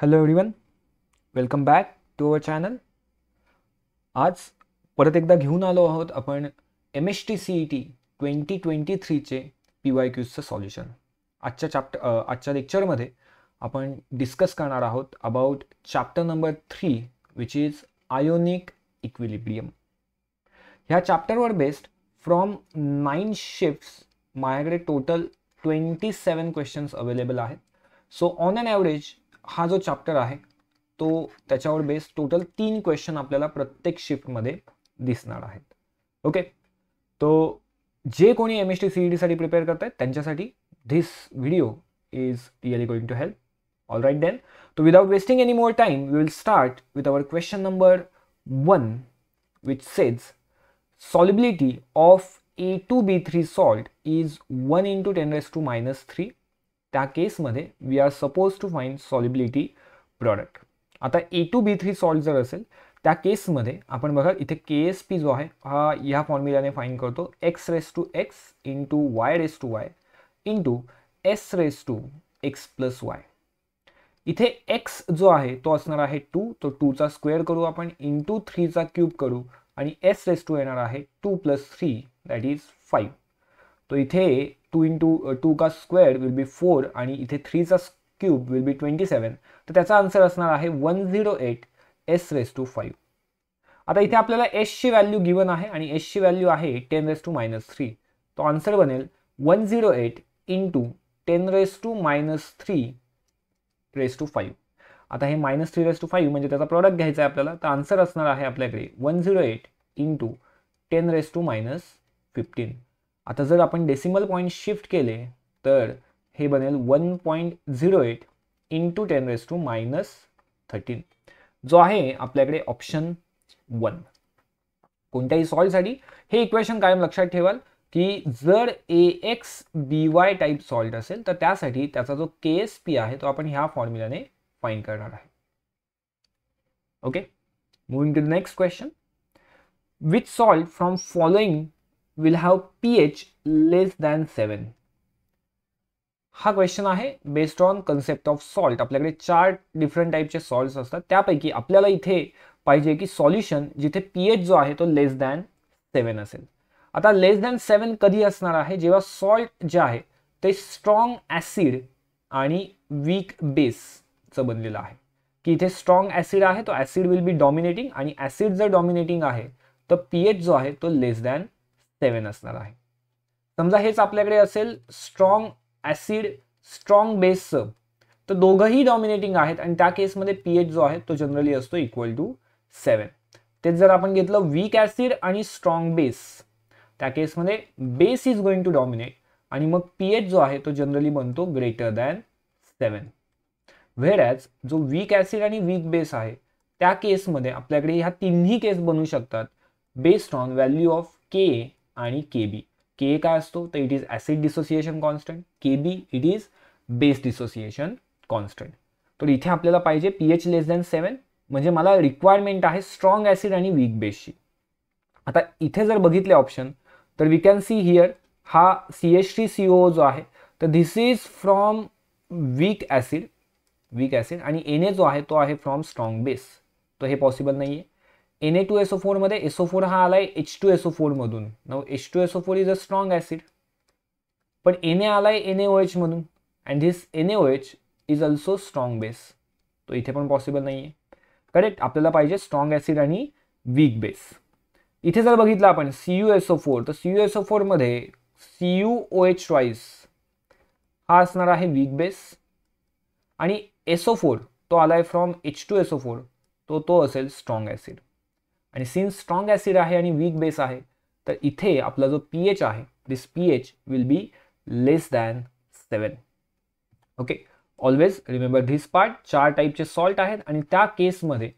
Hello one welcome back to our channel आज परत एकदा घेऊन आलो आहोत आपण M S T C E T twenty twenty थ्रीचे पी वाय क्यूजचं सॉल्युशन आजच्या चॅप्टर आजच्या लेक्चरमध्ये आपण डिस्कस करणार आहोत about chapter number three which is ionic equilibrium ह्या चॅप्टरवर बेस्ड फ्रॉम नाईन शिफ्ट्स माझ्याकडे total twenty seven questions available आहेत सो ऑन अन ॲव्हरेज हा जो चॅप्टर आहे तो त्याच्यावर बेस टोटल तीन क्वेश्चन आपल्याला प्रत्येक शिफ्टमध्ये दिसणार आहेत ओके तो जे कोणी एम एस टी सी डीसाठी प्रिपेअर करत आहेत त्यांच्यासाठी this video is really going to help all right then तो without wasting any more time we will start with our question number one which says solubility of A B B salt salt is 1 to ten raise to minus three त्या केसमध्ये we are suppose to find solubility product आता A two B three salt जर असेल त्या केसमध्ये आपण बघा इथे के एस पी जो आहे हा ह्या फॉर्म्युलाने फाईन करतो X raise to X into Y raise to Y into S raise to X plus Y इथे एक्स जो आहे तो असणार आहे टू तो टूचा स्क्वेअर करू आपण इंटू थ्रीचा क्यूब करू आणि एस रेस टू येणार आहे two plus three that is five तो इथे टू इंटू टू का स्क्वेअर विल बी फोर आणि इथे थ्रीचा cube will be twenty seven तर त्याचा आन्सर असणार आहे one zero eight S raise to five आता इथे आपल्याला एसची व्हॅल्यू गिवन आहे आणि एसची व्हॅल्यू आहे ten raise to minus three तो आन्सर बनेल one zero eight into ten raise to minus three raise to five आता हे minus three raise to five म्हणजे त्याचा प्रॉडक्ट घ्यायचा आहे आपल्याला तर आन्सर असणार आहे आपल्याकडे one zero eight into ten raise to minus fifteen आता जर आपण डेसिमल पॉईंट शिफ्ट केले तर हे बनेल one point zero eight into ten raise to minus thirteen जो आहे आपल्याकडे ऑप्शन वन कोणत्याही सॉल्टसाठी हे इक्वेशन कायम लक्षात ठेवाल की जर A X B Y type salt असेल तर त्यासाठी त्याचा जो के एस पी आहे तो आपण ह्या फॉर्म्युलाने फाईन करणार आहे okay moving to the next question with salt from following will have P H less than seven हा क्वेश्चन आहे based on concept of salt आपल्याकडे चार डिफरंट टाईपचे सॉल्ट्स असतात त्यापैकी आपल्याला इथे पाहिजे की सॉल्युशन जिथे पी एच जो आहे तो लेस दॅन सेवन असेल आता लेस दॅन सेवन कधी असणार आहे जेव्हा सॉल्ट जे आहे ते स्ट्रॉंग ऍसिड आणि वीक बेसचं बनलेलं आहे की इथे स्ट्रॉंग ऍसिड आहे तो ऍसिड विल बी डॉमिनेटिंग आणि ऍसिड जर डॉमिनेटिंग आहे तर पी जो आहे तो लेस दॅन सेवन असणार आहे समजा हेच आपल्याकडे असेल स्ट्रॉंग ऍसिड स्ट्रॉंग बेस तर दोघंही डॉमिनेटिंग आहेत आणि त्या केसमध्ये पीएच जो आहे तो जनरली असतो इक्वल टू सेवन तेच जर आपण घेतलं वीक ऍसिड आणि स्ट्रॉंग बेस त्या केसमध्ये base is going to dominate आणि मग पीएच जो आहे तो जनरली बनतो greater than seven where as जो वीक ॲसिड आणि वीक बेस आहे त्या केसमध्ये आपल्याकडे ह्या तिन्ही केस बनू शकतात based on value of K आणि के बी के काय असतो तर it is acid dissociation constant K B it is base dissociation constant तर इथे आपल्याला पाहिजे P H less than seven म्हणजे मला रिक्वायरमेंट आहे स्ट्रॉंग ॲसिड आणि वीक बेसची आता इथे जर बघितले ऑप्शन तर वी कॅन सी हिअर हा C H T C O जो आहे तर this is from weak acid weak acid आणि एन ए जो आहे तो आहे फ्रॉम स्ट्रॉंग बेस तर हे पॉसिबल नाही आहे एन ए टू एसओ फोरमध्ये एसओ फोर हा आला आहे एच टू एसओ फोरमधून नऊ H two SO four is a strong acid पण एन ए आला आहे एन ए ओ एचमधून and this N A O H is also strong base तो इथे पण पॉसिबल नाही आहे करेक्ट आपल्याला पाहिजे स्ट्रॉंग ॲसिड आणि वीक बेस इथे जर बघितलं आपण सी यू एसओ फोर तर सी यू एसओ फोरमध्ये सी यू ओ एच वाईस हा असणार आहे वीक बेस आणि एसओ फोर तो आला आहे from H two SO four तो तो असेल स्ट्रॉंग ॲसिड आणि सिन्स स्ट्रॉंग ॲसिड आहे आणि वीक बेस आहे तर इथे आपला जो पी एच आहे this P H will be less than seven okay always remember this part चार टाईपचे सॉल्ट आहेत आणि त्या केसमध्ये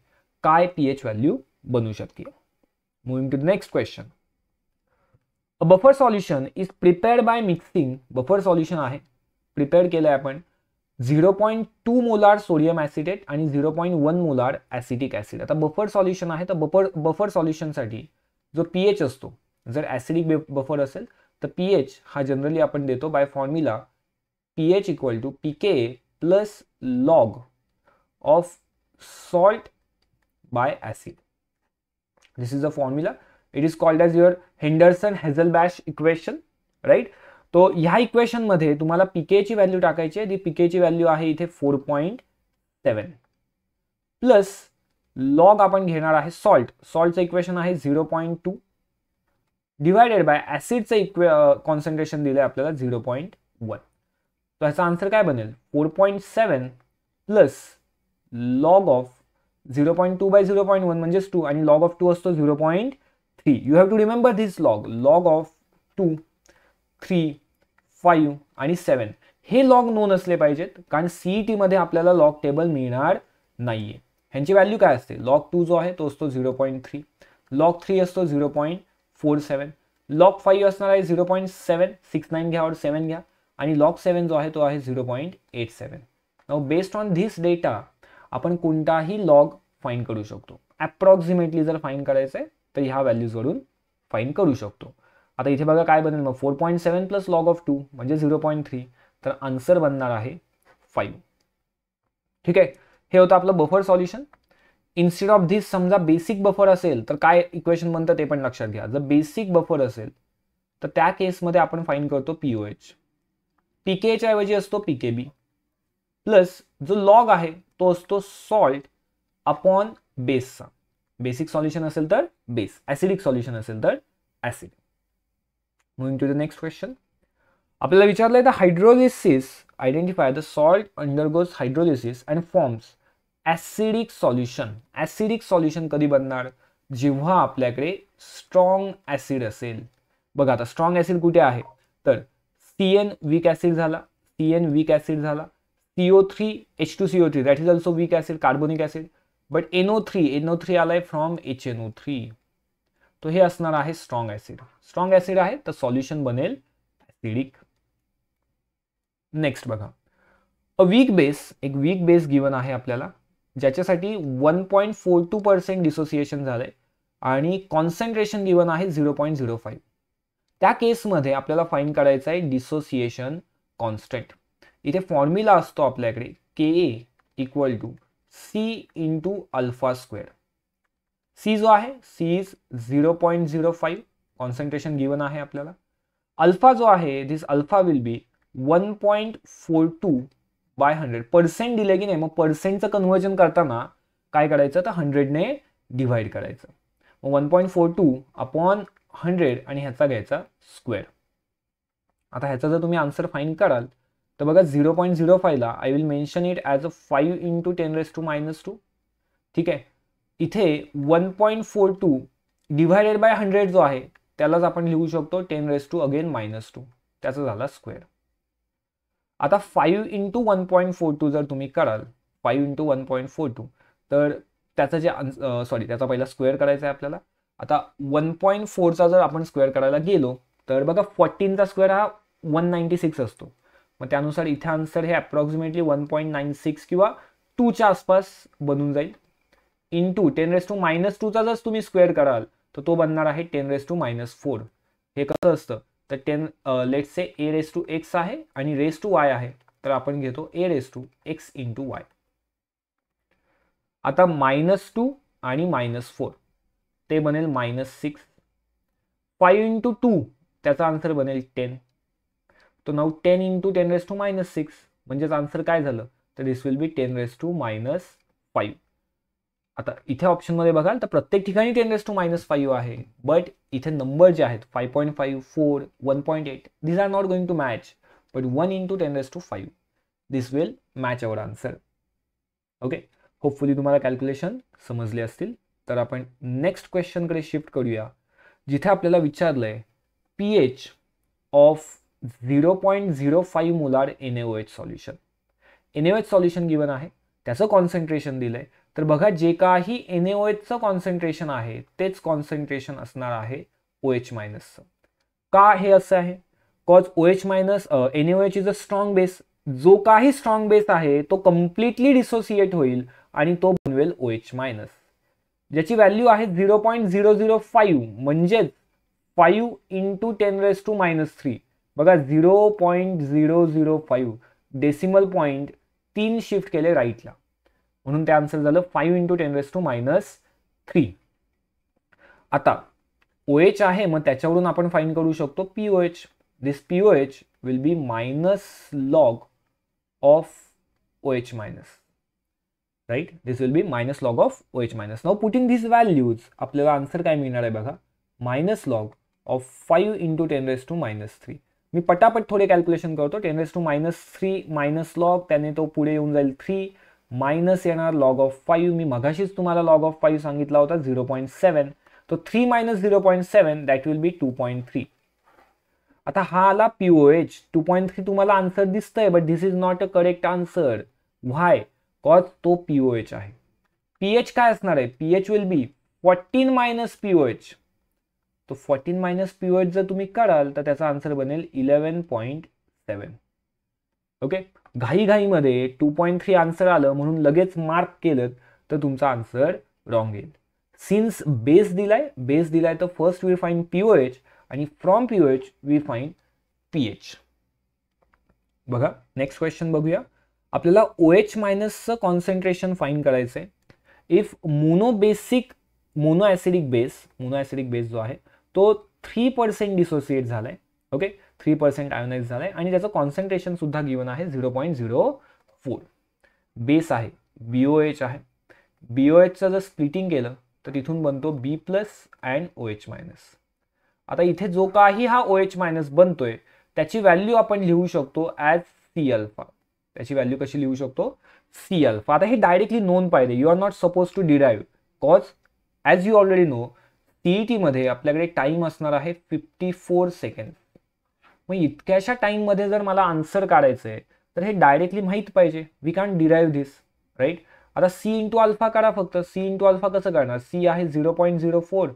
काय पी एच व्हॅल्यू बनू शकते moving to next question a buffer solution is prepared by mixing buffer solution आहे प्रिपेअर केलं आहे आपण zero point two molar sodium acetate आणि zero point one molar acetic acid आता बफर सॉल्युशन आहे तर बफर बफर सॉल्युशनसाठी जो पी एच असतो जर ऍसिडिक बफर असेल तर पी एच हा जनरली आपण देतो by formula P H equal to P K plus log of salt by acid this is a formula it is called as your Henderson Hasselbalch bash equation right तो ह्या इक्वेशनमध्ये तुम्हाला पीकेची value टाकायची आहे ती पीकेची व्हॅल्यू आहे इथे four point seven plus log आपण घेणार आहे सॉल्ट सॉल्टचं इक्वेशन आहे zero point two divided by ॲसिडचं इक्वे कॉन्सन्ट्रेशन दिलं आहे आपल्याला झिरो पॉईंट वन तर ह्याचा आन्सर काय बनेल four point seven plus log of zero point two by zero point one म्हणजेच टू आणि लॉग ऑफ टू असतो zero point three you have to remember this log log of two three five आणि seven हे log non असले पाहिजेत कारण CET e मध्ये आपल्याला लॉग टेबल मिळणार नाहीये ह्यांची व्हॅल्यू काय असते लॉग टू जो आहे तो असतो zero point three log three असतो zero point four seven log five असणार आहे zero point seven six nine घ्या और सेवन घ्या आणि लॉग सेवन जो आहे तो आहे zero point eight seven based on this data आपण कोणताही लॉग फाईन करू शकतो अप्रॉक्सिमेटली जर फाईन करायचं आहे तर ह्या व्हॅल्यूजवरून फाईन करू शकतो आता इथे बघा काय बनेल मग four point seven plus log of two म्हणजे झिरो पॉईंट थ्री तर आन्सर बनणार आहे फाईव्ह ठीक आहे हे होतं आपलं buffer solution instead of this समजा बेसिक बफर असेल तर काय इक्वेशन बनतं ते पण लक्षात घ्या जर बेसिक बफर असेल तर त्या केसमध्ये आपण फाईन करतो पीओएच पीकेच्या ऐवजी असतो बी प्लस जो लॉग आहे तो असतो सॉल्ट अपॉन बेसचा बेसिक सॉल्युशन असेल तर बेस ऍसिडिक सॉल्युशन असेल तर ऍसिड म्हणून टू द नेक्स्ट क्वेश्चन आपल्याला विचारलं आहे the hydrolysis identify the salt undergoes hydrolysis and forms acidic solution acidic solution कधी बनणार जेव्हा आपल्याकडे स्ट्रॉंग ॲसिड असेल बघा आता स्ट्रॉंग ॲसिड कुठे आहे तर सी एन वीक ॲसिड झाला सी एन वीक ॲसिड झाला C O three H two C O three that is also weak acid carbonic acid but N O three N O three आलाय from H N O three तो हे असणार आहे strong acid strong acid आहे तर solution बनेल acidic next बघा a weak base एक वीक बेस गिवन आहे आपल्याला ज्याच्यासाठी one point four two percent dissociation झालंय आणि कॉन्सन्ट्रेशन गिवन आहे झिरो पॉईंट झिरो फाईव्ह त्या केसमध्ये आपल्याला फाईन करायचं आहे डिसोसिएशन कॉन्स्टंट इथे फॉर्म्युला असतो आपल्याकडे K A equal to C to alpha square C जो आहे C is zero point zero five concentration given आहे आपल्याला अल्फा जो आहे this alpha will be one point four two by hundred percent दिले की नाही मग पर्सेंटचं कन्व्हर्जन करताना काय करायचं तर हंड्रेडने डिव्हाइड करायचं मग one point four two upon hundred आणि ह्याचा घ्यायचा स्क्वेअर आता ह्याचा जर तुम्ही आन्सर फाईन कराल तर बघा झिरो पॉईंट झिरो फायला I will mention it as a five into ten raise to minus two ठीक आहे इथे one point four two divided by hundred जो आहे त्यालाच आपण लिहू शकतो ten raise to again minus two त्याचा झाला स्क्वेअर आता five into one point four two जर तुम्ही कराल five into one point four two तर त्याचं जे सॉरी त्याचा पहिला स्क्वेअर करायचा आहे आपल्याला आता वन पॉईंट फोरचा जर आपण स्क्वेअर करायला गेलो तर बघा फॉर्टीनचा स्क्वेअर हा वन नाईन्टी सिक्स असतो मग त्यानुसार इथे आन्सर हे approximately one point nine six किंवा टूच्या आसपास बनून जाईल into ten raise to minus चा जर तुम्ही स्क्वेअर कराल तर तो बनणार आहे ten raise to minus four हे कसं असतं तर ten let's say A raise to X आहे आणि रेस टू वाय आहे तर आपण घेतो A raise to X into Y आता मायनस टू आणि मायनस फोर ते बनेल minus six five into two त्याचा आन्सर बनेल टेन तो now ten into ten raise to minus six म्हणजेच आन्सर काय झालं तर this will be ten raise to minus five आता इथे ऑप्शनमध्ये बघाल तर प्रत्येक ठिकाणी ten raise to minus five आहे बट इथे नंबर जे आहेत five point five four one point eight this are not going to match but one two ten raise to five this will match our answer okay hopefully तुम्हाला calculation समजले असतील तर आपण next क्वेश्चनकडे shift करूया जिथे आपल्याला विचारलंय आहे P H of zero point zero five molar N H solution N H solution given आहे त्याचं कॉन्सन्ट्रेशन दिलंय आहे तर बघा जे काही एन ए ओ एचचं कॉन्सन्ट्रेशन आहे तेच कॉन्सन्ट्रेशन असणार आहे ओ एच मायनसचं का हे असं आहे cause O H minus N A O H is a strong base जो काही स्ट्रॉंग बेस आहे तो कम्प्लिटली डिसोसिएट होईल आणि तो बनवेल ओ एच मायनस ज्याची व्हॅल्यू आहे zero point zero zero five म्हणजेच five into ten raise to minus three बघा zero point zero zero five decimal point तीन शिफ्ट केले राईटला म्हणून ते आन्सर झालं five into ten raise to minus three आता ओ एच आहे मग त्याच्यावरून आपण फाईन करू शकतो P O H this P O H will be minus log of O H minus right this will be minus log of O H minus now putting this values आपल्याला answer काय मिळणार आहे बघा minus log of five into ten raise to minus three मी पटापट थोडे calculation करतो ten raise to minus three minus log त्याने तो पुढे येऊन जाईल थ्री मायनस येणार लॉग ऑफ फाईव्ह मी मघाशीच तुम्हाला लॉग ऑफ फाईव्ह सांगितला होता झिरो पॉईंट सेवन तो three minus zero point seven that will be two point three आता हा आला P O H two point three तुम्हाला आन्सर दिसतंय but this is not a correct answer why cause तो P O H आहे P H काय असणार आहे P H will be fourteen minus P O H तो फॉर्टीन मायनस पीओ एच जर तुम्ही कराल तर त्याचा आन्सर बनेल इलेवन पॉईंट सेवन ओके घाईघाईमध्ये टू पॉईंट थ्री आन्सर आलं म्हणून लगेच मार्क केलं तर तुमचा आन्सर रॉंग येईल सिन्स बेस दिलाय बेस दिलाय तर first we find P O H आणि from P O H we find P H बघा नेक्स्ट क्वेश्चन बघूया आपल्याला ओ एच मायनसचं कॉन्सन्ट्रेशन फाईन करायचं आहे if mono monoacidic base monoacidic base जो आहे तो थ्री पर्सेंट डिसोसिएट झालाय ओके थ्री पर्सेंट आयोनाइज झालं आहे आणि त्याचं कॉन्सन्ट्रेशनसुद्धा गिवन आहे zero point zero four base आहे बी ओ एच आहे बी ओ एचचं जर स्प्लिटिंग केलं तर तिथून बनतो B plus and O H minus आता इथे जो काही हा ओ एच मायनस बनतोय त्याची व्हॅल्यू आपण लिहू शकतो ॲज सी अल्फा त्याची व्हॅल्यू कशी लिहू शकतो सी अल्फा आता हे डायरेक्टली नोंद पाहिजे you are not suppose to derive cause as you already know सीईटीमध्ये आपल्याकडे टाईम असणार आहे फिफ्टी फोर सेकंड मग इतक्याशा टाईममध्ये जर मला आन्सर काढायचं आहे तर हे डायरेक्टली माहीत पाहिजे we can derive this right आता सी इंटू अल्फा काढा फक्त सी इंटू अल्फा कसं काढणार सी आहे zero point zero four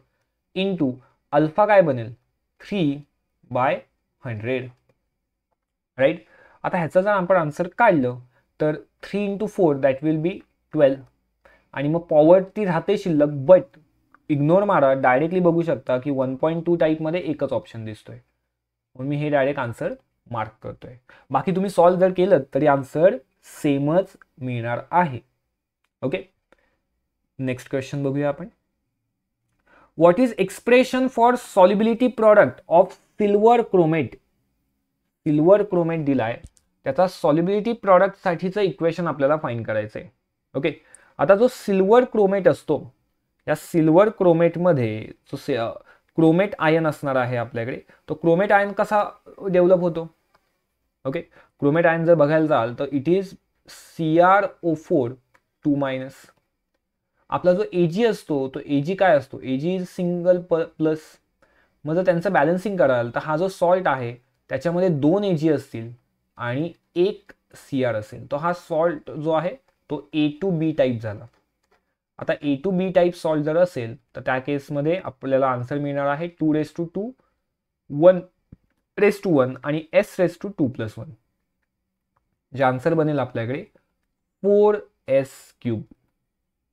into alpha काय बनेल थ्री बाय हंड्रेड राईट आता ह्याचं जर आपण आन्सर काढलं तर three into four that will be twelve आणि मग पॉवर ती राहते शिल्लक बट इग्नोर मारा डायरेक्टली बघू शकता की वन पॉईंट टू टाईपमध्ये एकच ऑप्शन दिसतोय म्हणून मी हे डायरेक्ट आन्सर मार्क करतोय बाकी तुम्ही सॉल्व जर केलं तरी आन्सर सेमच मिळणार आहे ओके नेक्स्ट क्वेश्चन बघूया आपण what is expression for solubility product of silver chromate silver chromate दिलाय त्याचा सॉलिबिलिटी प्रॉडक्टसाठीचं इक्वेशन आपल्याला फाईन करायचं आहे ओके आता जो सिल्वर क्रोमेट असतो या सिल्वर क्रोमेटमध्ये जो क्रोमेट आयन असणार आहे आपल्याकडे तो क्रोमेट आयन कसा डेव्हलप होतो ओके क्रोमेट आयन जर बघायला जाल तर it is C R O four two minus आपला जो ए जी असतो तो ए जी काय असतो जी इज सिंगल प प्लस मग जर त्यांचं बॅलन्सिंग कराल तर हा जो सॉल्ट आहे त्याच्यामध्ये दोन ए जी असतील आणि एक सी आर असेल तो हा सॉल्ट जो आहे तो ए टू बी टाईप झाला आता A two B type salt जर असेल तर त्या केसमध्ये आपल्याला आन्सर मिळणार आहे two raise to two one raise to one आणि S raise to two plus one जे आन्सर बनेल आपल्याकडे four S cube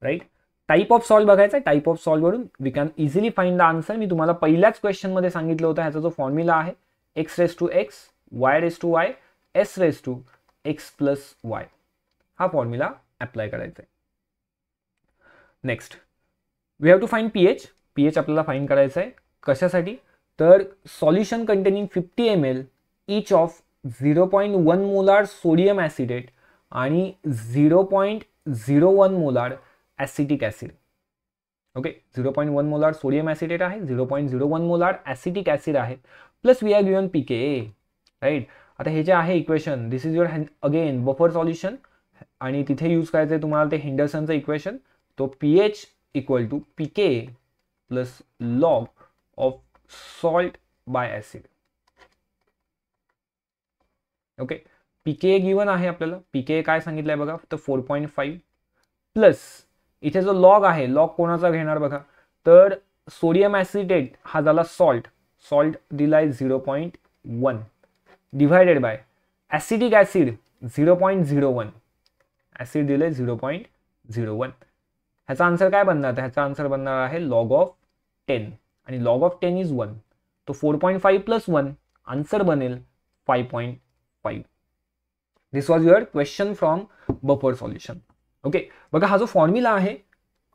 right type of salt बघायचा आहे टाईप ऑफ सॉल्ववरून we can easily find the answer मी तुम्हाला पहिल्याच क्वेश्चनमध्ये सांगितलं होतं ह्याचा जो फॉर्म्युला आहे X raise to X Y raise to Y S raise to X plus Y हा फॉर्म्युला अप्लाय करायचा आहे next we have to find P H P H आपल्याला फाईंड करायचं आहे कशासाठी तर solution containing fifty M L each of zero point one molar sodium acetate आणि zero point zero one molar acetic acid okay zero point one molar sodium acetate आहे zero point zero one molar acetic acid आहे plus we are given P K A right आता हे जे आहे equation this is your हॅन again buffer solution आणि तिथे use करायचं आहे तुम्हाला ते हिंडरसनचं इक्वेशन तो P H equal to P K plus log of salt by acid okay P K given आहे आपल्याला पीके काय सांगितलंय बघा तर फोर पॉईंट फाईव्ह प्लस इधे जो लॉग है लॉग को घेणार बघा तर सोडियम एसिडेट हा झाला सॉल्ट सॉल्ट दिलाय zero point one divided by acidic acid zero point zero one acid दिल जीरो पॉइंट जीरो वन ह्याचा आन्सर काय बनणार ह्याचा आन्सर बनणार आहे लॉग ऑफ टेन आणि log of ten is one तो four point five plus one answer बनेल five point five this was your question from buffer solution okay बघा हा जो फॉर्म्युला आहे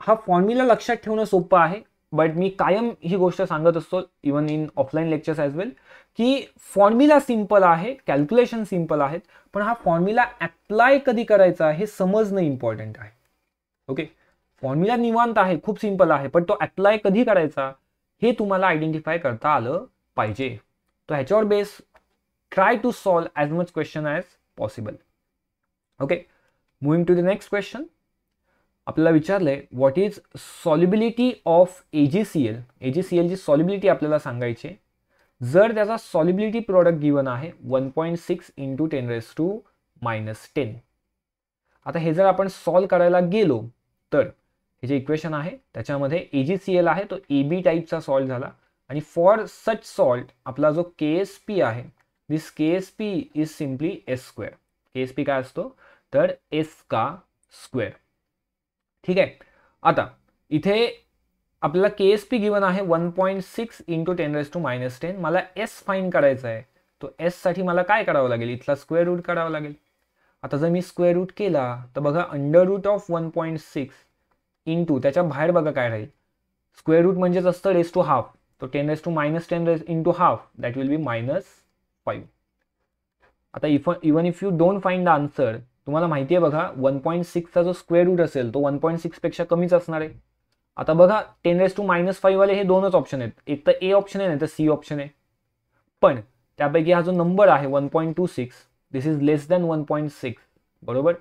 हा फॉर्म्युला लक्षात ठेवणं सोपं आहे बट मी कायम ही गोष्ट सांगत असतो even in offline lectures as well की फॉर्म्युला सिम्पल आहे कॅल्क्युलेशन सिम्पल आहेत पण हा फॉर्म्युला ॲप्लाय कधी करायचा हे समजणं इम्पॉर्टंट आहे ओके फॉर्म्युला निवांत आहे खूप सिंपल आहे पण तो अप्लाय कधी करायचा हे तुम्हाला आयडेंटिफाय करता आलं पाहिजे तो ह्याच्यावर base try to solve as much question as possible okay moving to the next question आपल्याला विचारलं आहे what is solubility of A G C L A G C एलची सॉलिबिलिटी आपल्याला सांगायची जर त्याचा सॉलिबिलिटी प्रॉडक्ट गिवन आहे one point six into ten raise to minus ten आता हे जर आपण सॉल्व करायला गेलो तर हे जे इक्वेशन आहे त्याच्यामध्ये ए जी सी एल आहे तो ए बी टाईपचा सॉल्ट झाला आणि फॉर सच सॉल्ट आपला जो के एस पी आहे this K S P is simply S square K S P काय असतो तर एस का स्क्वेअर ठीक आहे आता इथे आपल्याला के एस पी गिवन आहे one point six into ten raise to minus ten मला एस फाईन करायचं आहे तो एससाठी मला काय करावं लागेल इथला स्क्वेअर रूट करावा लागेल आता जर मी स्क्वेअर रूट केला तर बघा under root of one point six into त्याच्या बाहेर बघा काय राहील स्क्वेअर रूट म्हणजेच असतं रेस टू हाफ तो ten raise to minus ten raise into half that will be minus five आता if even if you don't find the answer तुम्हाला माहिती आहे बघा वन पॉईंट सिक्सचा जो स्क्वेअर रूट असेल तो वन पॉईंट सिक्सपेक्षा कमीच असणार आहे आता बघा टेन रेस टू मायनस वाले हे दोनच ऑप्शन आहेत एक तर ए ऑप्शन आहे नाही तर सी ऑप्शन आहे पण त्यापैकी हा जो नंबर आहे one point two six this is less than one point six बरोबर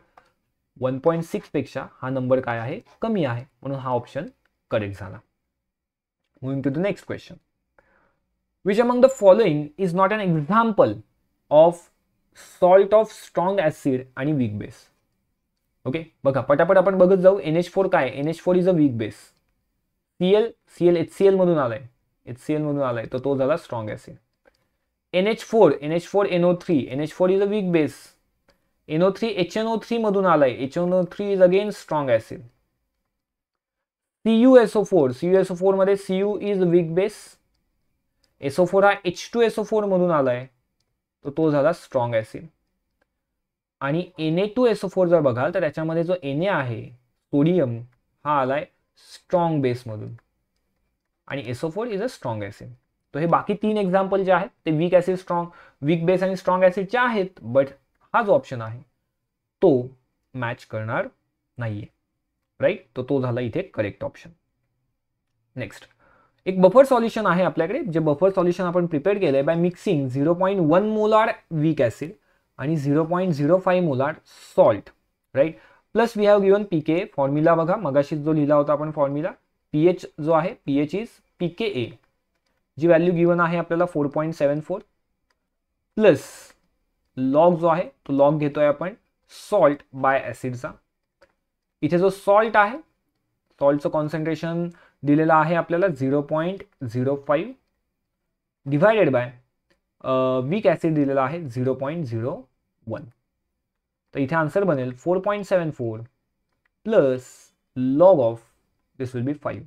वन सिक्स पेक्षा हा नंबर काय आहे कमी आहे म्हणून हा ऑप्शन करेक्ट झाला moving to the next question which among the following is not an example of salt of strong acid आणि वीक बेस ओके बघा पटापट आपण बघत जाऊ एन एच फोर काय N H four is a weak base C L C L H C एलमधून आलाय H C एलमधून आलाय तर तो झाला strong acid N H four N H four N O three N H four is a weak base N O three H N O three मधून आलाय H N O three is again strong acid C U S O four C U S O four मध्ये C U is weak base S O four हा H two SO four मधून आलाय तर तो झाला strong acid आणि N A two SO four जर बघाल तर त्याच्यामध्ये जो एन ए आहे सोडियम हा आलाय स्ट्रॉंग बेसमधून आणि SO four is a strong acid तर हे बाकी तीन एक्झाम्पल जे आहेत ते weak acid strong weak base आणि स्ट्रॉंग ऍसिडचे आहेत बट हा जो ऑप्शन आहे तो मॅच करणार नाहीये राईट तर तो झाला इथे करेक्ट ऑप्शन नेक्स्ट एक बफर सॉल्युशन आहे आपल्याकडे जे बफर सॉल्युशन आपण प्रिपेअर केलंय by mixing zero point one molar weak acid आणि zero point zero five molar salt right plus we have given P K K formula बघा मगाशीच जो लिहिला होता आपण फॉर्म्युला पीएच जो आहे P H is P A G value given आहे आपल्याला four point seven four plus log जो आहे तो लॉग घेतोय आपण सॉल्ट बाय ॲसिडचा इथे जो सॉल्ट आहे सॉल्टचं कॉन्सन्ट्रेशन दिलेलं आहे आपल्याला zero point zero five divided by weak acid दिलेला आहे झिरो पॉईंट झिरो वन तर इथे आन्सर बनेल four point seven four plus log of this will be five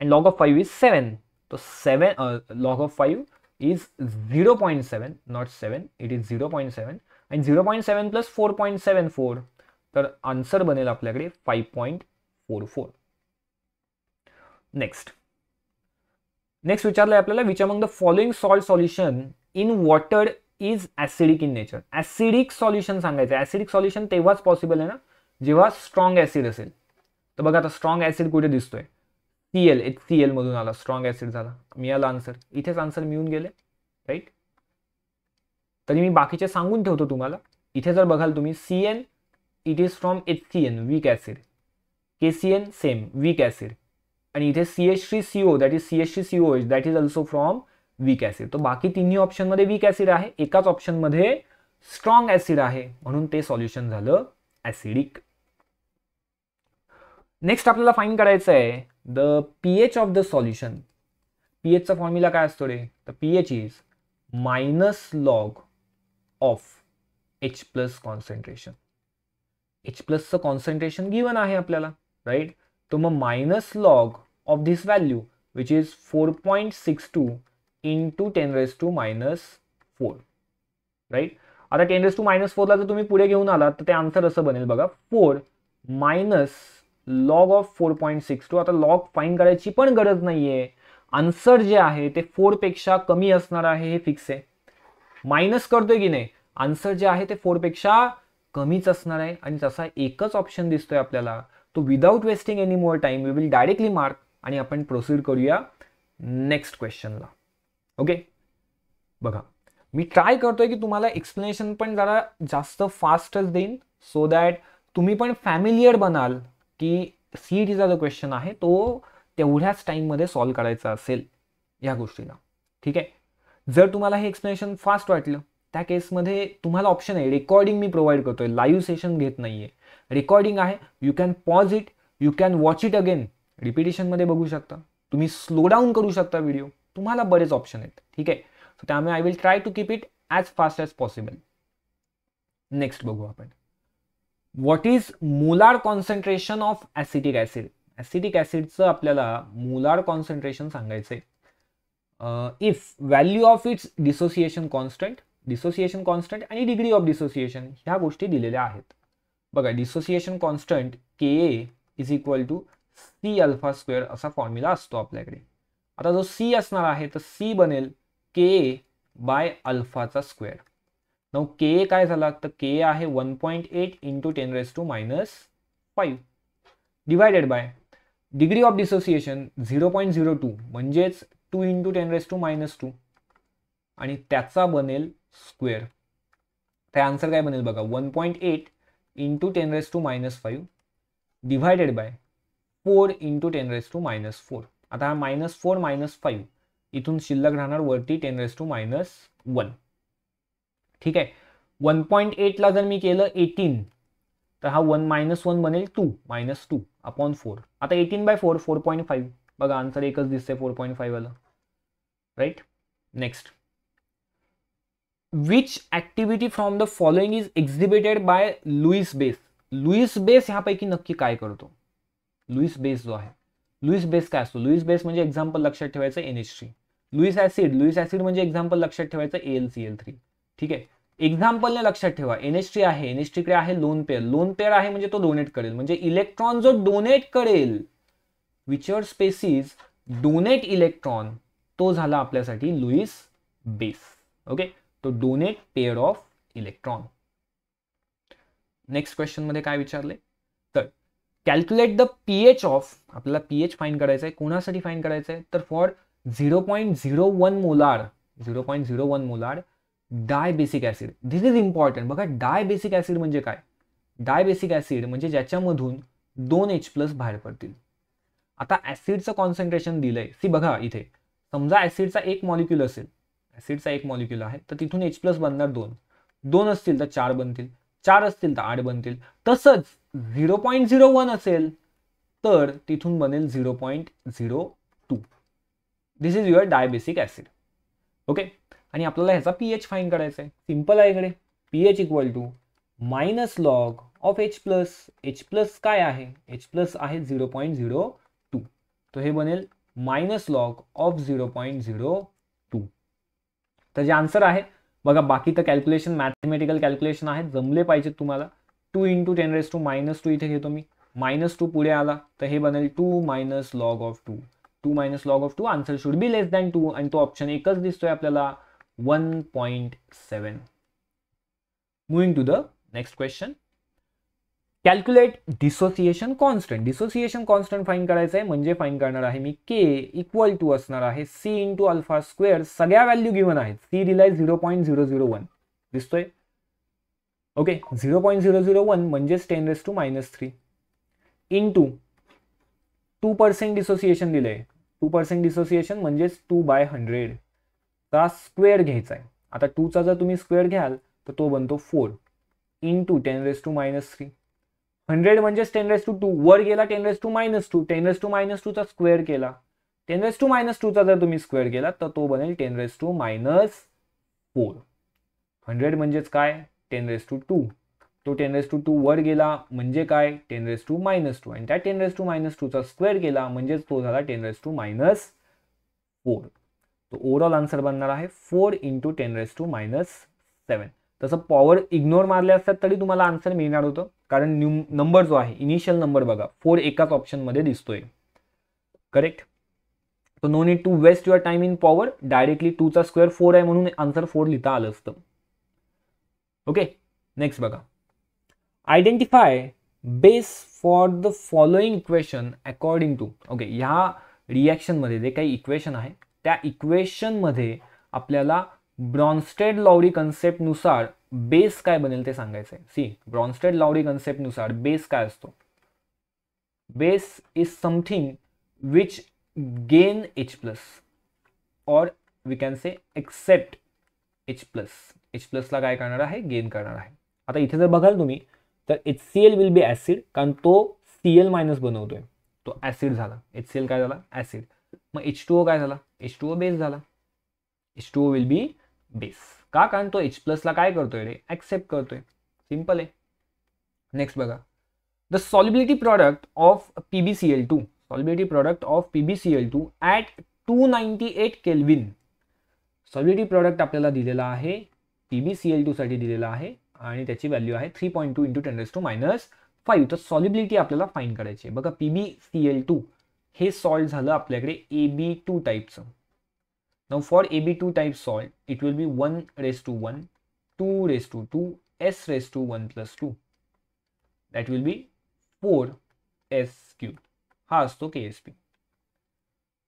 and log of five is seven तो seven log of five is 0 0.7 not 7 it is point 0.7 आणि zero point seven plus four point seven four तर answer बनेल आपल्याकडे five point four four next next विचारलंय आपल्याला विचार मग the following salt solution in water is acidic in nature acidic solution सांगायचं acidic solution तेव्हाच पॉसिबल आहे ना जेव्हा स्ट्रॉंग ऍसिड असेल तर बघा आता स्ट्रॉंग ऍसिड कुठे दिसतोय सी एल एच सी मधून आला स्ट्रॉंग ॲसिड झाला आला आन्सर इथेच आन्सर मिळून गेले राईट तरी मी बाकीचे सांगून ठेवतो तुम्हाला इथे जर बघाल तुम्ही C N it is from H C N weak acid K C N same weak acid आणि इथे C H C C O that is C H C C O that is also from weak acid तो बाकी तिन्ही ऑप्शनमध्ये weak acid आहे एकाच ऑप्शनमध्ये strong acid आहे म्हणून ते सॉल्युशन झालं ऍसिडिक नेक्स्ट आपल्याला फाईन करायचं आहे the P H of the solution P एचचा फॉर्म्युला काय असतो रे तर P H is minus log of H plus concentration H प्लसचं कॉन्सन्ट्रेशन गिवन आहे आपल्याला राईट तर मग minus log of this value which is four point six two into ten raise to minus four right आता ten raise to minus फोरला जर तुम्ही पुढे घेऊन आलात तर ते आन्सर असं बनेल बघा four minus log of four point six two आता लॉग फाईन करायची पण गरज नाही आहे आन्सर जे आहे ते फोरपेक्षा कमी असणार आहे हे फिक्स आहे मायनस करतोय की नाही आन्सर जे आहे ते फोरपेक्षा कमीच असणार आहे आणि तसा एकच ऑप्शन दिसतोय आपल्याला तो without wasting any more time we will directly mark आणि आपण प्रोसीड करूया नेक्स्ट क्वेश्चनला ओके बघा मी ट्राय करतोय की तुम्हाला एक्सप्लेनेशन पण जरा जास्त फास्टच देईन सो दॅट तुम्ही पण फॅमिलियर बनाल की सी टीचा जो क्वेश्चन आहे तो तेवढ्याच टाईममध्ये सॉल्व करायचा असेल या गोष्टीला ठीक आहे जर तुम्हाला हे एक्सप्लेनेशन फास्ट वाटलं त्या केसमध्ये तुम्हाला ऑप्शन आहे रेकॉर्डिंग मी प्रोव्हाइड करतोय लाईव्ह सेशन घेत नाही आहे रेकॉर्डिंग आहे you can pause it you can watch it again रिपिटेशनमध्ये बघू शकता तुम्ही स्लो डाऊन करू शकता व्हिडिओ तुम्हाला बरेच ऑप्शन आहेत ठीक आहे सो त्यामुळे I will try to keep it as fast as possible next बघू आपण what is molar concentration of acetic acid acetic ॲसिडचं आपल्याला मोलार कॉन्सन्ट्रेशन सांगायचं आहे if value of its dissociation constant dissociation constant आणि डिग्री ऑफ डिसोसिएशन ह्या गोष्टी दिलेल्या आहेत बघा dissociation constant K A is equal to C alpha square असा फॉर्म्युला असतो आपल्याकडे आता जो सी असणार आहे तर सी बनेल के ए बाय अल्फाचा स्क्वेअर नऊ के ए काय झाला तर के आहे one point eight into ten raise to minus five divided by degree of dissociation zero point zero two म्हणजेच two into ten raise to minus two आणि त्याचा बनेल स्क्वेअर त्या आन्सर काय बनेल बघा one point eight into ten raise to minus five divided by four into ten raise to minus four आता हा मायनस फोर मायनस फाईव्ह इथून शिल्लक राहणार वरती ten raise to minus one ठीक आहे वन पॉईंट एटला जर मी केलं एटीन तर हा वन मायनस वन बनेल two minus two upon four आता eighteen by four four point five बघा आन्सर एकच दिसते four point five right next which activity from the following is exhibited by Lewis base Lewis base ह्यापैकी नक्की काय करतो Lewis base जो आहे लुईस बेस काय असतो लुईस बेस म्हणजे एक्झाम्पल लक्षात ठेवायचं N H three Lewis acid Lewis acid म्हणजे एक्झाम्पल लक्षात ठेवायचं एल सी एल थ्री ठीक आहे एक्झाम्पलने लक्षात ठेवा एनएसटी आहे एनएसटीकडे आहे लोन पेअर लोन पेअर आहे म्हणजे तो डोनेट करेल म्हणजे इलेक्ट्रॉन जो डोनेट करेल विचर स्पेसिस डोनेट इलेक्ट्रॉन तो झाला आपल्यासाठी लुईस बेस ओके तो donate pair of electron next question मध्ये काय विचारले तर कॅल्क्युलेट द पीएच ऑफ आपल्याला पीएच फाईन करायचं आहे कोणासाठी फाईन करायचं आहे तर for zero point zero one molar zero point zero one molar dibasic acid this is important बघा डाय बेसिक ॲसिड म्हणजे काय डाय बेसिक ॲसिड म्हणजे ज्याच्यामधून दोन एच प्लस बाहेर पडतील आता ॲसिडचं कॉन्सन्ट्रेशन दिलं आहे सी बघा इथे समजा ॲसिडचा एक मॉलिक्युल असेल ॲसिडचा एक मॉलिक्युल आहे तर तिथून एच प्लस बनणार दोन दोन असतील तर चार बनतील चार असतील तर आठ बनतील तसंच झिरो पॉईंट झिरो वन असेल तर तिथून बनेल zero point zero two this is your dibasic acid okay आणि आपल्याला ह्याचा पी एच फाईन करायचा आहे सिम्पल आहे इकडे P H equal to minus log of H plus H plus काय आहे एच प्लस आहे झिरो पॉईंट झिरो टू तर हे बनेल minus log of zero point zero two तर जे आन्सर आहे बघा बाकी तर कॅल्क्युलेशन मॅथमॅटिकल कॅल्क्युलेशन आहे जमले पाहिजेत तुम्हाला two into ten raise to minus two इथे घेतो मी मायनस टू पुढे आला तर हे बनेल two minus log of two two minus log of two answer should be less than two आणि तो ऑप्शन एकच दिसतोय आपल्याला 1.7. Moving to the next question. Calculate dissociation constant dissociation constant find करायचं आहे म्हणजे फाईन करणार आहे मी के इक्वल टू असणार आहे सी इंटू अल्फा स्क्वेअर सगळ्या व्हॅल्यू गिवन आहेत सी दिलाय zero point zero zero one दिसतोय okay zero point zero zero one म्हणजेच ten raise to minus three into two percent dissociation दिलंय टू पर्सेंट डिसोसिएशन म्हणजेच two by hundred चा square घ्यायचा आहे आता टूचा जर तुम्ही स्क्वेअर घ्याल तर तो बनतो four into ten raise to minus three hundred म्हणजेच टेन रेस टू टू वर गेला ten raise to minus two ten raise to minus टूचा स्क्वेअर केला टेन रेस टू मायनस टूचा जर तुम्ही स्क्वेअर केला तर तो बनेल ten raise to minus four hundred म्हणजेच काय टेन रेस टू टू तो टेन रेस टू टू वर गेला म्हणजे काय ten raise to minus two आणि त्या टेन रेस टू मायनस टूचा स्क्वेअर केला म्हणजेच तो झाला ten raise to minus four तो ओव्हरऑल आन्सर बनणार आहे four into ten raise to minus seven तसं पॉवर इग्नोर मारले असतात तरी तुम्हाला आन्सर मिळणार होतं कारण न्यू नंबर जो आहे इनिशियल नंबर बघा फोर एकाच ऑप्शनमध्ये दिसतोय करेक्ट तो no need to waste your time in power directly चा स्क्वेअर फोर आहे म्हणून आन्सर फोर लिहिता आलं असतं ओके नेक्स्ट बघा identify base for the following equation according to okay ह्या रिॲक्शनमध्ये जे काही इक्वेशन आहे त्या इक्वेशनमध्ये आपल्याला ब्रॉन्स्टेड लॉरी कन्सेप्टनुसार बेस काय बनेल ते सांगायचं आहे सी ब्रॉन्स्टेड लॉरी कन्सेप्टनुसार बेस काय असतो base is something which gain H plus और we can say accept H plus H ला काय करणार आहे गेन करणार आहे आता इथे जर बघाल तुम्ही तर H C L will be acid कारण तो सी एल मायनस बनवतोय तो ऍसिड झाला एच सी एल काय झाला ऍसिड मग एच टू ओ काय झाला एच टू ओ बेस झाला H two O will be base का कारण तो एच प्लसला काय करतोय रे ॲक्सेप्ट करतोय सिंपल आहे नेक्स्ट बघा the solubility product of P B C L two solubility product of P B C L two at two ninety eight kelvin solubility product आपल्याला दिलेला आहे पी बी सी एल टूसाठी दिलेला आहे आणि त्याची व्हॅल्यू आहे three point two into ten to minus five तर सॉलिबिलिटी आपल्याला फाईन करायची आहे बघा P B C L two हे सॉल्ट झालं आपल्याकडे ए बी टू टाईपचं ना for A B two type salt it will be one raise to one two raise to two S raise to one plus two that will be four S cube हा असतो के S P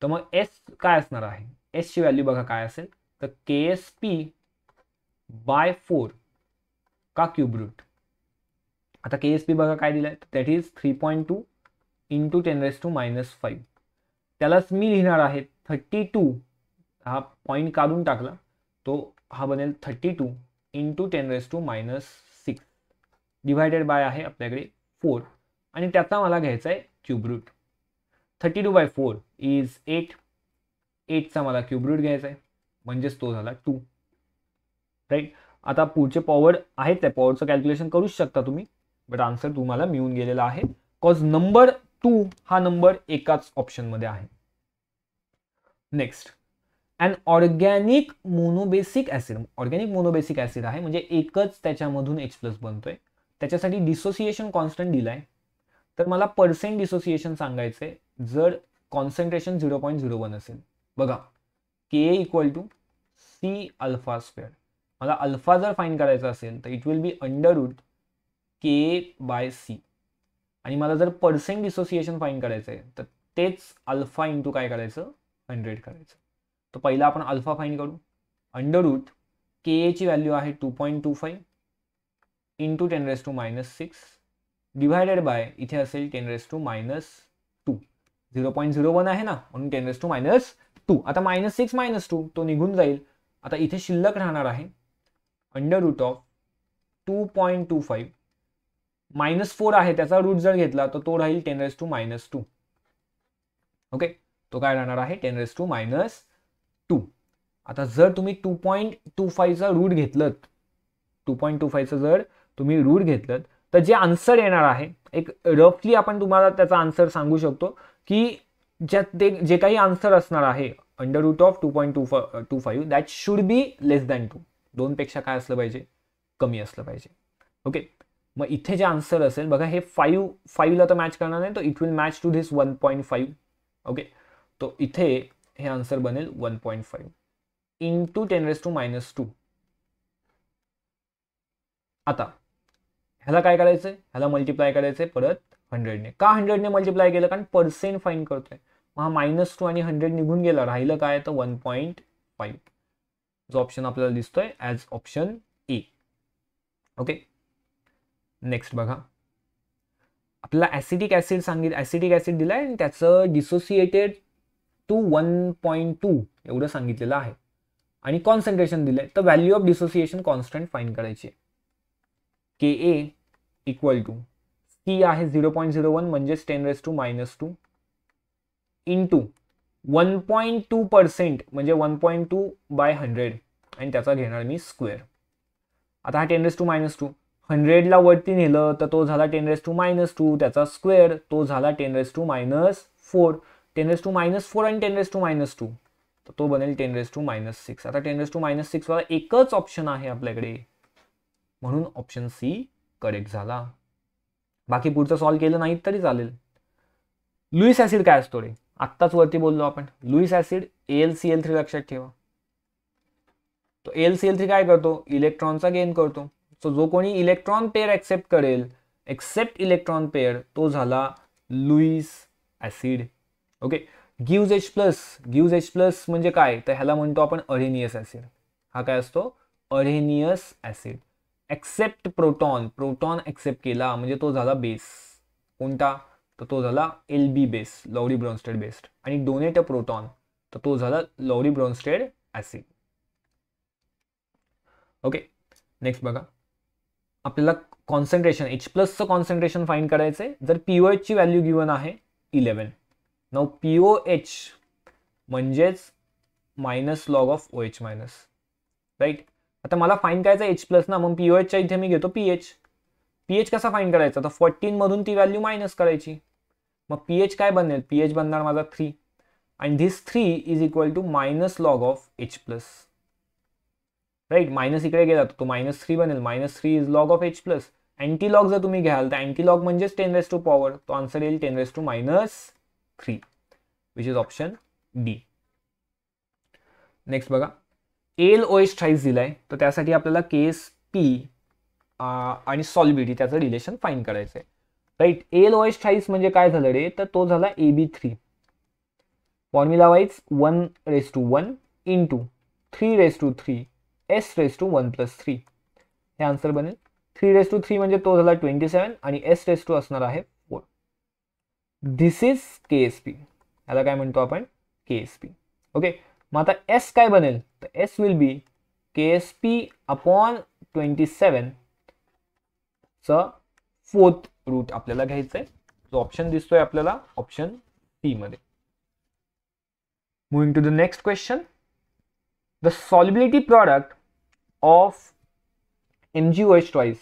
तर मग S काय असणार आहे एसची value बघा काय असेल तर K S P by four का क्यूब रूट आता के एस पी बघा काय दिलं आहे that is three point two into ten raise to minus five त्यालाच मी लिहिणार आहे थर्टी टू हा पॉईंट काढून टाकला तो हा बनेल thirty two into ten raise to minus six divided by आहे आपल्याकडे फोर आणि त्याचा मला घ्यायचा आहे cube thirty two by four is eight एटचा मला क्यूब घ्यायचा आहे म्हणजेच तो झाला टू राईट आता पुढचे पॉवर आहेत त्या पॉवरचं कॅल्क्युलेशन करूच शकता तुम्ही बट आन्सर तुम्हाला मिळून गेलेला आहे कॉज नंबर टू हा नंबर एकाच ऑप्शनमध्ये आहे next an organic monobasic acid organic monobasic acid आहे म्हणजे एकच त्याच्यामधून एच प्लस बनतोय त्याच्यासाठी डिसोसिएशन कॉन्स्टंट दिलाय तर मला पर्सेंट डिसोसिएशन सांगायचंय जर concentration zero point zero one असेल बघा K equal to C alpha square मला अल्फा जर फाईन करायचा असेल तर it will be under root K by C आणि मला जर पर्सेंट डिसोसिएशन फाईन करायचं आहे तर तेच अल्फा इंटू काय करायचं हंड्रेड करायचं तर पहिला आपण अल्फा फाईन करू अंडर रूट के एची व्हॅल्यू आहे two point two five into ten raise to minus six divided by इथे असेल ten raise to minus two zero point zero one आहे ना म्हणून ten raise to minus two आता minus six minus two तो निघून जाईल आता इथे शिल्लक राहणार आहे under root of two point two five minus four आहे त्याचा रूट जर घेतला तर तो राहील ten raise to minus two okay तो काय राहणार आहे ten raise to minus two आता जर तुम्ही टू पॉईंट टू फायचा रूट घेतलं टू पॉईंट टू फायचं जर तुम्ही रूट घेतलं तर जे आन्सर येणार आहे एक रफली आपण तुम्हाला त्याचा आन्सर सांगू शकतो की ज्या ते जे काही आन्सर असणार आहे under root of two point two two five that should be less than two दोनपेक्षा काय असलं पाहिजे कमी असलं पाहिजे ओके मग इथे जे आन्सर असेल बघा हे फाईव्ह फाईव्हला तर मॅच करणार नाही तर it will match to this one point five okay तो इथे हे आन्सर बनेल one point five into ten raise to minus two आता ह्याला काय करायचं ह्याला मल्टिप्लाय करायचं परत हंड्रेडने का हंड्रेडने मल्टिप्लाय केलं कारण पर्सेंट फाईन करतोय मग हा मायनस टू आणि हंड्रेड निघून गेला राहिलं काय तर वन पॉईंट फाईव्ह जो ऑप्शन आपल्याला दिसतोय as option A okay next बघा आपला ॲसिडिक ॲसिड सांगित ॲसिडिक ॲसिड दिला आहे आणि त्याचं dissociated to one point two एवढं सांगितलेलं आहे आणि कॉन्सन्ट्रेशन दिलं आहे तर value of dissociation constant find करायची K A equal to C आहे झिरो पॉईंट झिरो वन म्हणजेच ten raise to minus two into one point two percent म्हणजे one point two by hundred आणि त्याचा घेणार मी स्क्वेअर आता हा ten raise to minus two हंड्रेडला वरती नेलं तर तो झाला ten raise to minus two त्याचा स्क्वेअर तो झाला ten raise to minus four ten raise to minus four आणि ten raise to minus two तर तो बनेल ten raise to minus six आता टेन रेस टू मायनस वाला एकच ऑप्शन आहे आपल्याकडे म्हणून ऑप्शन सी करेक्ट झाला बाकी पुढचं सॉल्व्ह केलं नाही तरी चालेल लुईस ॲसिड काय असतो रे आत्ताच वरती बोललो आपण Lewis acid L C L three लक्षात ठेवा तो एल सी एल थ्री काय करतो इलेक्ट्रॉनचा गेन करतो सो जो कोणी इलेक्ट्रॉन पेअर एक्सेप्ट करेल एक्सेप्ट इलेक्ट्रॉन पेअर तो झाला Lewis acid okay gives H plus gives H plus म्हणजे काय तर ह्याला म्हणतो आपण अरेनियस ॲसिड हा काय असतो Arrhenius acid accept proton proton accept केला म्हणजे तो झाला बेस कोणता तर तो झाला L B base Lowry Bronsted based आणि डोनेट प्रोटॉन तर तो झाला Lowry Bronsted acid okay next बघा आपल्याला कॉन्सन्ट्रेशन एच प्लसचं कॉन्सन्ट्रेशन फाईन करायचं आहे जर पी ओ एचची व्हॅल्यू गिवन आहे इलेवन नऊ पी ओ एच म्हणजेच minus log of O H minus right आता मला फाईन करायचं एच प्लस ना मग पी ओ एचच्या इथे मी घेतो पी एच पी एच कसा फाईन करायचा तर फोर्टीनमधून ती व्हॅल्यू मायनस करायची मग पी एच काय बनेल पी एच बनणार माझा थ्री आणि this three is equal to minus log of H plus right minus इकडे गेला तर तो मायनस थ्री बनेल minus three is log of H plus anti log जर तुम्ही घ्याल तर अँटी म्हणजेच टेन रेस टू पॉवर तो आन्सर येईल ten raise to minus three which is option D next बघा एल ओ एस ट्राईस दिलाय तर त्यासाठी आपल्याला केस पी आणि सॉलिबिटी त्याचं रिलेशन फाईन करायचं आहे राईट एल ओ एस म्हणजे काय झालं रे तर तो झाला A B three formula wise one raise to one into three raise to three S raise to one plus three हे आन्सर बनेल थ्री रेस टू थ्री म्हणजे तो झाला ट्वेंटी सेवन आणि एस रेस टू असणार आहे four this is K S P याला काय म्हणतो आपण के एस पी ओके मग आता एस काय बनेल तर S will be K S P upon twenty seven च फोर्थ रूट आपल्याला घ्यायचं आहे जो ऑप्शन दिसतोय आपल्याला ऑप्शन सी मध्ये moving to the next question the solubility product of M G O S twice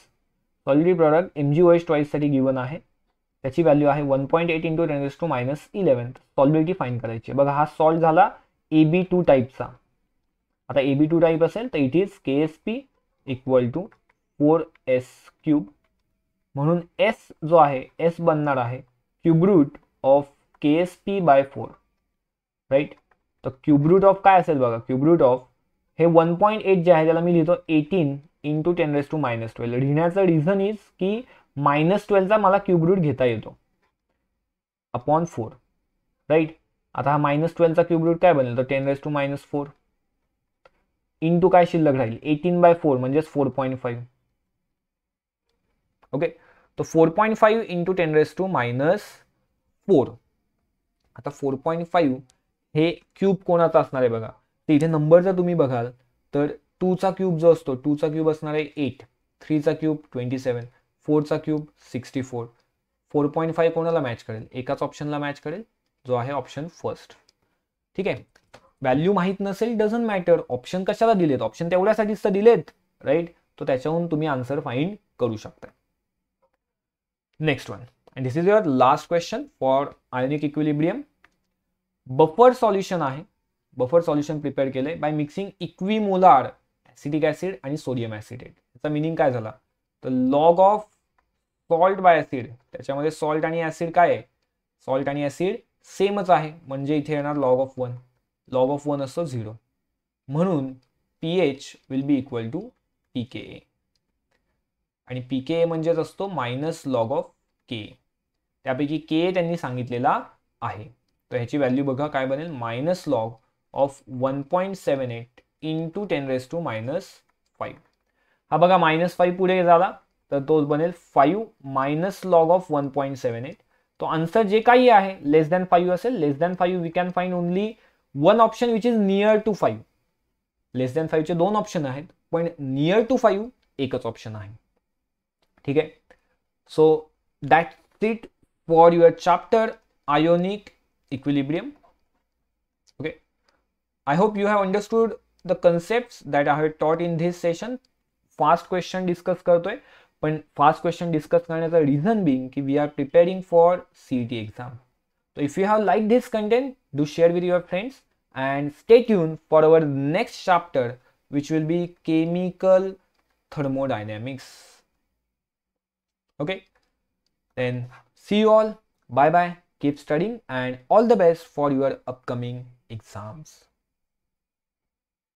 solubility product M G O H ट्वाईससाठी given आहे त्याची व्हॅल्यू आहे one point eight into tens to minus eleven solubility find करायची बघा हा salt झाला A B to टाईपचा आता ए बी टू टाईप असेल तर it is K S P equal to four S cube म्हणून एस जो आहे एस बनणार आहे cube root of K S P by four right तर क्यूबरूट ऑफ काय असेल बघा क्यूबरूट ऑफ हे वन पॉईंट एट जे आहे त्याला मी लिहितो eighteen into ten raise to minus twelve लिहिण्याचं रिझन इज की मायनस ट्वेल्वचा मला क्यूब रूट घेता येतो अपॉन फोर राईट आता हा मायनस ट्वेल्वचा क्यूब रूट काय बनेल तर ten raise to minus four into काय शिल्लक राहील एटीन बाय फोर म्हणजेच फोर पॉईंट फाईव्ह ओके तर four point five into ten raise to minus four आता फोर पॉईंट फाईव्ह हे क्यूब कोणाचा असणार आहे बघा तर इथे नंबर जर तुम्ही बघाल तर टूचा क्यूब जो असतो टूचा क्यूब असणार आहे एट थ्रीचा क्यूब ट्वेंटी सेवन फोरचा cube sixty four four point five कोणाला मॅच करेल एकाच ऑप्शनला मॅच करेल जो आहे ऑप्शन फर्स्ट ठीक आहे व्हॅल्यू माहीत नसेल डझंट मॅटर ऑप्शन कशाला दिलेत ऑप्शन तेवढ्यासाठीच तर दिलेत राईट तो त्याच्याहून तुम्ही आन्सर फाईंड करू शकता next one and this is your last question for ionic equilibrium buffer solution आहे बफर सॉल्युशन प्रिपेअर केले by mixing equimolar acetic acid आणि सोडियम ऍसिडेट याचा मिनिंग काय झाला तर log of salt by acid त्याच्यामध्ये सॉल्ट आणि ऍसिड काय आहे सॉल्ट आणि ऍसिड सेमच आहे म्हणजे इथे येणार log of one log of one असतो झिरो म्हणून P H will be equal to P K A आणि पी के ए म्हणजेच असतो मायनस लॉग ऑफ के त्यापैकी के त्यांनी सांगितलेला आहे तर ह्याची व्हॅल्यू बघा काय बनेल minus log of one point seven eight into ten raise to minus five हा बघा मायनस फाईव्ह पुढे झाला तर तो बनेल five minus log of one point seven eight तो आन्सर जे काही आहे लेस दॅन फाईव्ह असेल less than five we can find only one option which is near to five less than फाईव्हचे दोन ऑप्शन आहेत पण नियर टू फाईव्ह एकच ऑप्शन आहे ठीक आहे so that it for your chapter ionic equilibrium I hope you have understood the concepts that I have taught in this session. Fast question discuss करतोय पण फास्ट क्वेश्चन डिस्कस करण्याचा reason being की we are preparing for C T exam तो if you have like this content do share with your friends and stay tune for our next chapter which will be chemical thermodynamics okay then see you all bye bye keep studying and all the best for your upcoming exams